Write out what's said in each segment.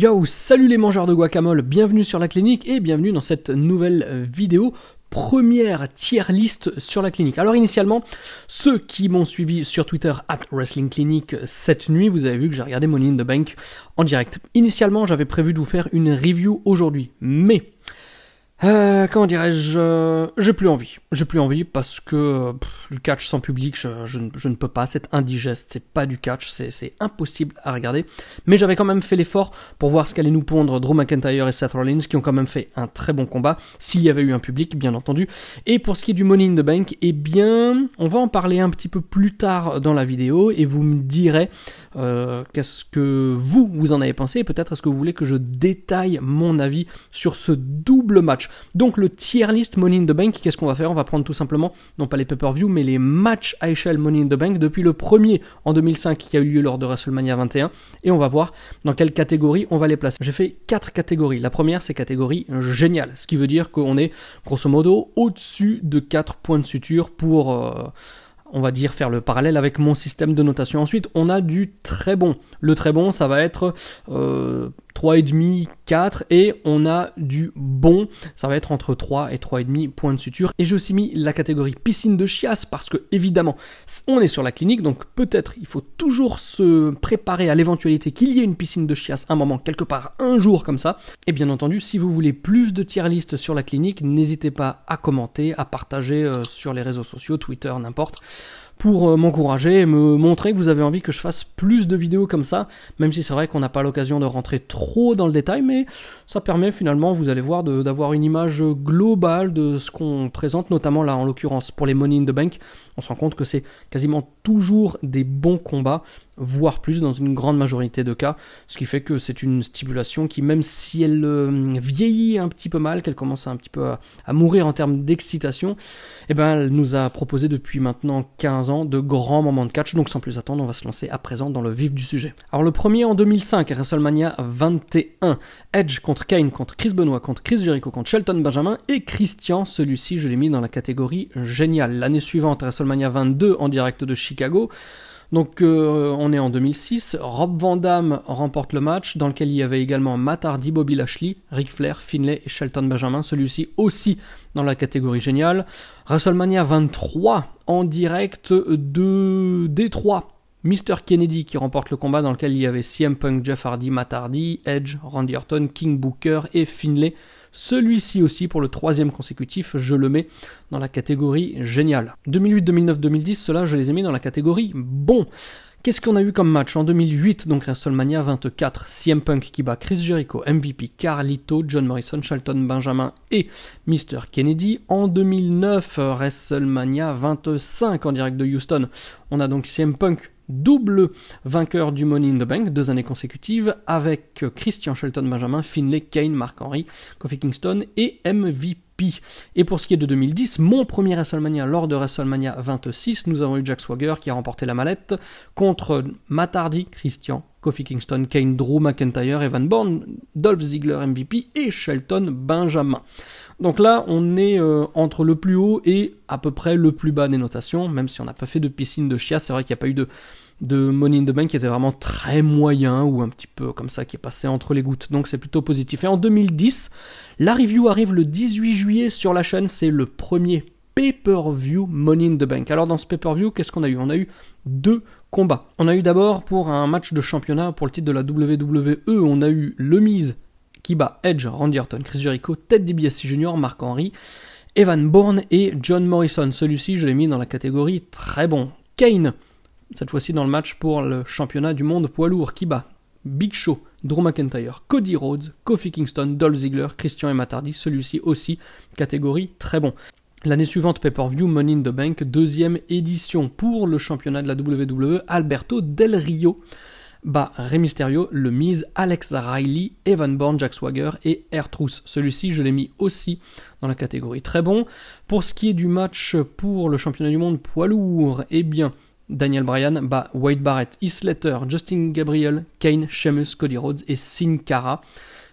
Yo, salut les mangeurs de guacamole, bienvenue sur la clinique et bienvenue dans cette nouvelle vidéo première tier liste sur la clinique. Alors initialement, ceux qui m'ont suivi sur Twitter at Wrestling Clinic cette nuit, vous avez vu que j'ai regardé Money in the Bank en direct. Initialement, j'avais prévu de vous faire une review aujourd'hui, mais euh, comment dirais-je euh, J'ai plus envie. J'ai plus envie parce que euh, le catch sans public, je, ne peux pas. C'est indigeste. C'est pas du catch. C'est impossible à regarder. Mais j'avais quand même fait l'effort pour voir ce qu'allait nous pondre Drew McIntyre et Seth Rollins, qui ont quand même fait un très bon combat, s'il y avait eu un public, bien entendu. Et pour ce qui est du Money in the Bank, eh bien, on va en parler un petit peu plus tard dans la vidéo et vous me direz euh, qu'est-ce que vous, vous en avez pensé. et Peut-être est-ce que vous voulez que je détaille mon avis sur ce double match. Donc le tier list Money in the Bank, qu'est-ce qu'on va faire On va prendre tout simplement, non pas les pay-per-view, mais les matchs à échelle Money in the Bank depuis le premier en 2005 qui a eu lieu lors de WrestleMania 21. Et on va voir dans quelle catégorie on va les placer. J'ai fait quatre catégories. La première, c'est catégorie géniale, ce qui veut dire qu'on est grosso modo au-dessus de 4 points de suture pour... Euh, on va dire faire le parallèle avec mon système de notation. Ensuite, on a du très bon. Le très bon, ça va être euh, 3,5, 4 et on a du bon, ça va être entre 3 et 3,5 points de suture. Et j'ai aussi mis la catégorie piscine de chiasse parce que évidemment on est sur la clinique donc peut-être il faut toujours se préparer à l'éventualité qu'il y ait une piscine de chiasse un moment, quelque part, un jour comme ça. Et bien entendu si vous voulez plus de tier list sur la clinique n'hésitez pas à commenter, à partager euh, sur les réseaux sociaux, Twitter, n'importe pour euh, m'encourager et me montrer que vous avez envie que je fasse plus de vidéos comme ça, même si c'est vrai qu'on n'a pas l'occasion de rentrer trop dans le détail, mais ça permet finalement, vous allez voir, d'avoir une image globale de ce qu'on présente, notamment là en l'occurrence pour les Money in the Bank, on se rend compte que c'est quasiment toujours des bons combats, voire plus dans une grande majorité de cas, ce qui fait que c'est une stipulation qui, même si elle euh, vieillit un petit peu mal, qu'elle commence un petit peu à, mourir en termes d'excitation, eh ben, elle nous a proposé depuis maintenant 15 ans de grands moments de catch, donc sans plus attendre, on va se lancer à présent dans le vif du sujet. Alors le premier en 2005, WrestleMania 21, Edge contre Kane, contre Chris Benoit, contre Chris Jericho, contre Shelton Benjamin et Christian, celui-ci je l'ai mis dans la catégorie génial. L'année suivante, WrestleMania 22 en direct de Chicago, donc euh, on est en 2006, Rob Van Damme remporte le match dans lequel il y avait également Matt Hardy, Bobby Lashley, Ric Flair, Finlay et Shelton Benjamin, celui-ci aussi dans la catégorie géniale. WrestleMania 23 en direct de Détroit. Mr. Kennedy qui remporte le combat dans lequel il y avait CM Punk, Jeff Hardy, Matt Hardy, Edge, Randy Orton, King Booker et Finlay celui-ci aussi, pour le troisième consécutif, je le mets dans la catégorie génial. 2008, 2009, 2010, cela je les ai mis dans la catégorie bon. Qu'est-ce qu'on a eu comme match En 2008, donc WrestleMania 24, CM Punk qui bat Chris Jericho, MVP, Carlito, John Morrison, Shelton Benjamin et Mr. Kennedy. En 2009, WrestleMania 25 en direct de Houston, on a donc CM Punk double vainqueur du Money in the Bank, deux années consécutives, avec Christian Shelton, Benjamin, Finlay, Kane, Mark Henry, Kofi Kingston et MVP. Et pour ce qui est de 2010, mon premier WrestleMania lors de WrestleMania 26, nous avons eu Jack Swagger qui a remporté la mallette contre Matt Hardy, Christian, Kofi Kingston, Kane, Drew McIntyre, Evan Bourne, Dolph Ziggler MVP et Shelton Benjamin. Donc là, on est euh, entre le plus haut et à peu près le plus bas des notations, même si on n'a pas fait de piscine de chia, c'est vrai qu'il n'y a pas eu de de Money in the Bank qui était vraiment très moyen ou un petit peu comme ça qui est passé entre les gouttes. Donc c'est plutôt positif. Et en 2010, la review arrive le 18 juillet sur la chaîne, c'est le premier pay-per-view Money in the Bank. Alors dans ce pay-per-view, qu'est-ce qu'on a eu On a eu deux combats. On a eu d'abord pour un match de championnat pour le titre de la WWE, on a eu Le Miz qui bat Edge, Randy Orton, Chris Jericho, Ted DiBiase Jr., Mark Henry, Evan Bourne et John Morrison. Celui-ci, je l'ai mis dans la catégorie très bon. Kane, cette fois-ci dans le match pour le championnat du monde poids lourd, qui bat Big Show, Drew McIntyre, Cody Rhodes, Kofi Kingston, Dolph Ziggler, Christian et Matardi, celui-ci aussi, catégorie très bon. L'année suivante, pay-per-view Money in the Bank, deuxième édition pour le championnat de la WWE, Alberto Del Rio bah, Rey Mysterio, Le Miz, Alex Riley, Evan Bourne, Jack Swagger et R-Truth, Celui-ci, je l'ai mis aussi dans la catégorie très bon. Pour ce qui est du match pour le championnat du monde poids lourd, eh bien, Daniel Bryan bah, Wade Barrett, Isletter, Justin Gabriel, Kane, Sheamus, Cody Rhodes et Sin Cara.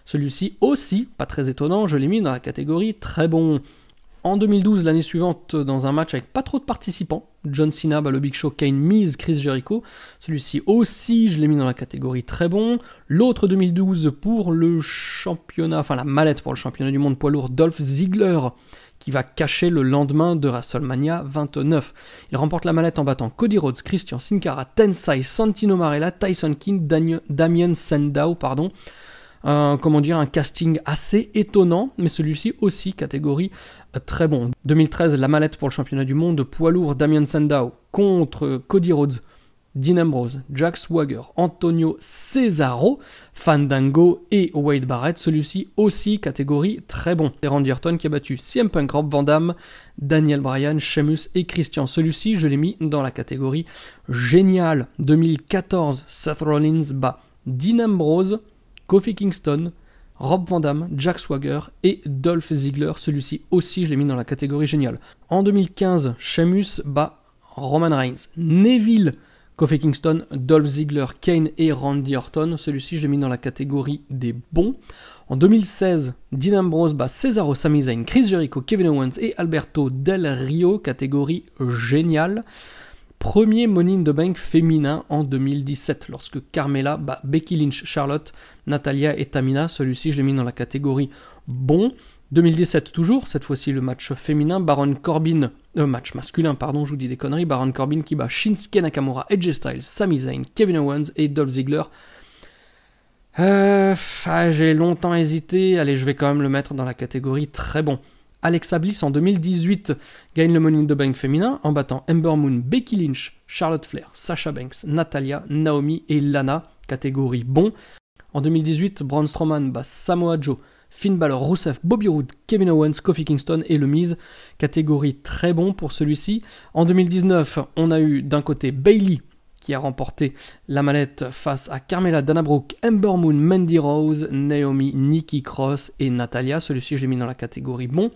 Celui-ci aussi, pas très étonnant, je l'ai mis dans la catégorie très bon. En 2012, l'année suivante, dans un match avec pas trop de participants, John Cena bah, le Big Show, Kane Miz, Chris Jericho. Celui-ci aussi, je l'ai mis dans la catégorie très bon. L'autre 2012 pour le championnat, enfin la mallette pour le championnat du monde poids lourd, Dolph Ziggler qui va cacher le lendemain de WrestleMania 29. Il remporte la mallette en battant Cody Rhodes, Christian Sincara, Tensai, Santino Marella, Tyson King, Damien Sandow, pardon. Un, comment dire, un casting assez étonnant, mais celui-ci aussi catégorie euh, très bon. 2013, la mallette pour le championnat du monde, poids lourd Damien Sandow contre Cody Rhodes Dean Ambrose, Jack Swagger, Antonio Cesaro, Fandango et Wade Barrett, celui-ci aussi catégorie très bon. Et Randy qui a battu CM Punk, Rob Van Damme, Daniel Bryan, Sheamus et Christian. Celui-ci, je l'ai mis dans la catégorie géniale. 2014, Seth Rollins bat Dean Ambrose, Kofi Kingston, Rob Van Damme, Jack Swagger et Dolph Ziggler. Celui-ci aussi, je l'ai mis dans la catégorie géniale. En 2015, Sheamus bat Roman Reigns. Neville Kofi Kingston, Dolph Ziggler, Kane et Randy Orton. Celui-ci, je l'ai mis dans la catégorie des bons. En 2016, Dean Ambrose bat Cesaro, Sami Chris Jericho, Kevin Owens et Alberto Del Rio, catégorie géniale. Premier Money in the Bank féminin en 2017, lorsque Carmela bat Becky Lynch, Charlotte, Natalia et Tamina. Celui-ci, je l'ai mis dans la catégorie bon. 2017 toujours, cette fois-ci le match féminin, Baron Corbin euh, match masculin, pardon, je vous dis des conneries, Baron Corbin qui bat Shinsuke Nakamura, Edge Styles, Sami Zayn, Kevin Owens et Dolph Ziggler. Euh, ah, j'ai longtemps hésité, allez, je vais quand même le mettre dans la catégorie très bon. Alexa Bliss en 2018 gagne le Money in the Bank féminin en battant Ember Moon, Becky Lynch, Charlotte Flair, Sasha Banks, Natalia, Naomi et Lana, catégorie bon. En 2018, Braun Strowman bat Samoa Joe, Finn Balor, Rousseff, Bobby Roode, Kevin Owens, Kofi Kingston et le Miz. Catégorie très bon pour celui-ci. En 2019, on a eu d'un côté Bailey qui a remporté la mallette face à Carmela Danabrook, Ember Moon, Mandy Rose, Naomi, Nikki Cross et Natalia. Celui-ci, je l'ai mis dans la catégorie bon.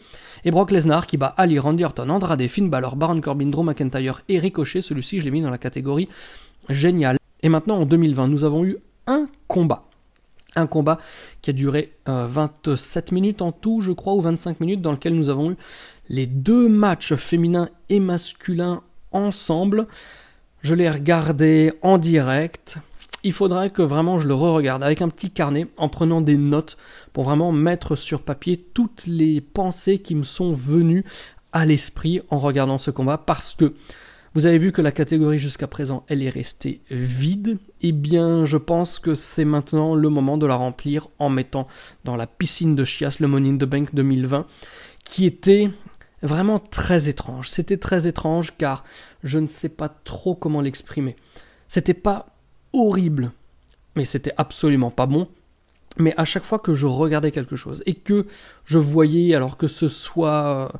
Et Brock Lesnar qui bat Ali, Randy Orton, Andrade, Finn Balor, Baron Corbin, Drew McIntyre et Ricochet. Celui-ci, je l'ai mis dans la catégorie génial. Et maintenant, en 2020, nous avons eu un combat un combat qui a duré 27 euh, minutes en tout, je crois, ou 25 minutes, dans lequel nous avons eu les deux matchs féminins et masculins ensemble. Je l'ai regardé en direct. Il faudrait que vraiment je le re-regarde avec un petit carnet en prenant des notes pour vraiment mettre sur papier toutes les pensées qui me sont venues à l'esprit en regardant ce combat parce que vous avez vu que la catégorie jusqu'à présent, elle est restée vide. Eh bien, je pense que c'est maintenant le moment de la remplir en mettant dans la piscine de Chias le Money in the Bank 2020, qui était vraiment très étrange. C'était très étrange car je ne sais pas trop comment l'exprimer. C'était pas horrible, mais c'était absolument pas bon mais à chaque fois que je regardais quelque chose et que je voyais, alors que ce soit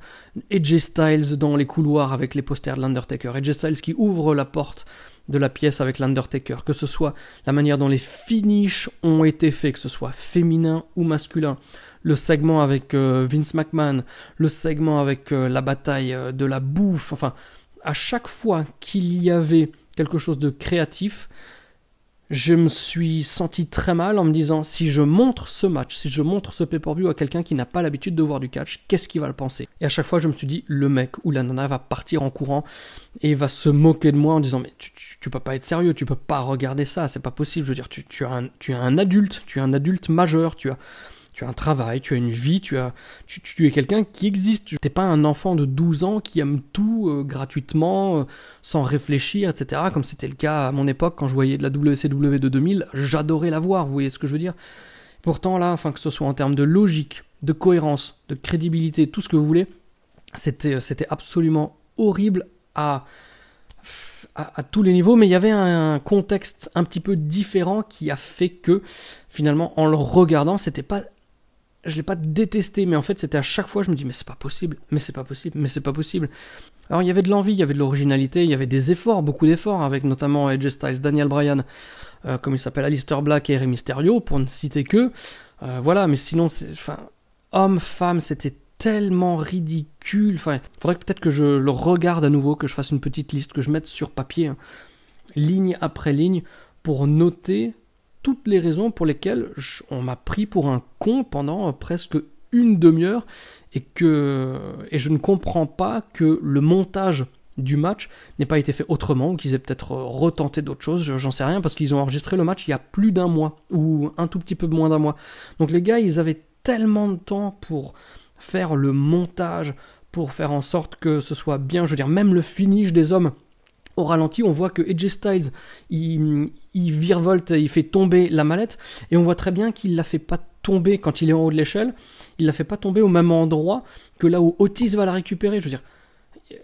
Edge euh, Styles dans les couloirs avec les posters de l'Undertaker, Edge Styles qui ouvre la porte de la pièce avec l'Undertaker, que ce soit la manière dont les finishes ont été faits, que ce soit féminin ou masculin, le segment avec euh, Vince McMahon, le segment avec euh, la bataille de la bouffe, enfin, à chaque fois qu'il y avait quelque chose de créatif, je me suis senti très mal en me disant si je montre ce match, si je montre ce pay-per-view à quelqu'un qui n'a pas l'habitude de voir du catch, qu'est-ce qu'il va le penser Et à chaque fois, je me suis dit le mec ou la nana va partir en courant et va se moquer de moi en disant mais tu, tu, peux pas être sérieux, tu peux pas regarder ça, c'est pas possible. Je veux dire, tu, tu, as un, tu es un adulte, tu es un adulte majeur, tu as tu as un travail, tu as une vie, tu, as, tu, es quelqu'un qui existe. Tu n'es pas un enfant de 12 ans qui aime tout euh, gratuitement, euh, sans réfléchir, etc. Comme c'était le cas à mon époque quand je voyais de la WCW de 2000, j'adorais la voir, vous voyez ce que je veux dire Pourtant là, enfin que ce soit en termes de logique, de cohérence, de crédibilité, tout ce que vous voulez, c'était, euh, c'était absolument horrible à, à, à, tous les niveaux, mais il y avait un contexte un petit peu différent qui a fait que finalement en le regardant, c'était pas je l'ai pas détesté, mais en fait, c'était à chaque fois, je me dis, mais c'est pas possible, mais c'est pas possible, mais c'est pas possible. Alors, il y avait de l'envie, il y avait de l'originalité, il y avait des efforts, beaucoup d'efforts, avec notamment Edge Styles, Daniel Bryan, euh, comme il s'appelle, Alistair Black et Rey Mysterio, pour ne citer que. Euh, voilà, mais sinon, enfin, homme, femme, c'était tellement ridicule. Enfin, faudrait peut-être que je le regarde à nouveau, que je fasse une petite liste, que je mette sur papier, hein, ligne après ligne, pour noter toutes les raisons pour lesquelles on m'a pris pour un con pendant presque une demi-heure et que et je ne comprends pas que le montage du match n'ait pas été fait autrement, ou qu'ils aient peut-être retenté d'autres choses, j'en sais rien, parce qu'ils ont enregistré le match il y a plus d'un mois, ou un tout petit peu moins d'un mois. Donc les gars, ils avaient tellement de temps pour faire le montage, pour faire en sorte que ce soit bien, je veux dire, même le finish des hommes, au ralenti, on voit que Edge Styles, il, il virevolte, il fait tomber la mallette, et on voit très bien qu'il la fait pas tomber quand il est en haut de l'échelle, il la fait pas tomber au même endroit que là où Otis va la récupérer. Je veux dire,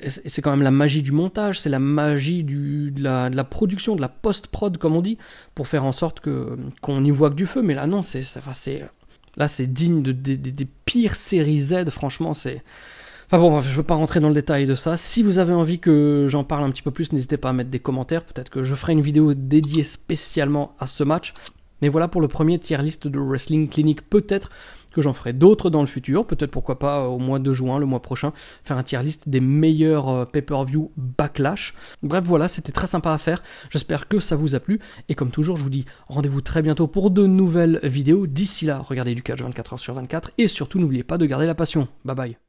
c'est quand même la magie du montage, c'est la magie du, de, la, production, de la post-prod, comme on dit, pour faire en sorte que qu'on n'y voit que du feu. Mais là, non, c'est, là, c'est digne de, des pires séries Z, franchement, c'est. Enfin bon, bref, je ne veux pas rentrer dans le détail de ça. Si vous avez envie que j'en parle un petit peu plus, n'hésitez pas à mettre des commentaires. Peut-être que je ferai une vidéo dédiée spécialement à ce match. Mais voilà pour le premier tier list de Wrestling Clinic. Peut-être que j'en ferai d'autres dans le futur. Peut-être pourquoi pas euh, au mois de juin, le mois prochain, faire un tier list des meilleurs euh, pay-per-view backlash. Bref, voilà, c'était très sympa à faire. J'espère que ça vous a plu. Et comme toujours, je vous dis rendez-vous très bientôt pour de nouvelles vidéos. D'ici là, regardez du catch 24h sur 24. Et surtout, n'oubliez pas de garder la passion. Bye bye.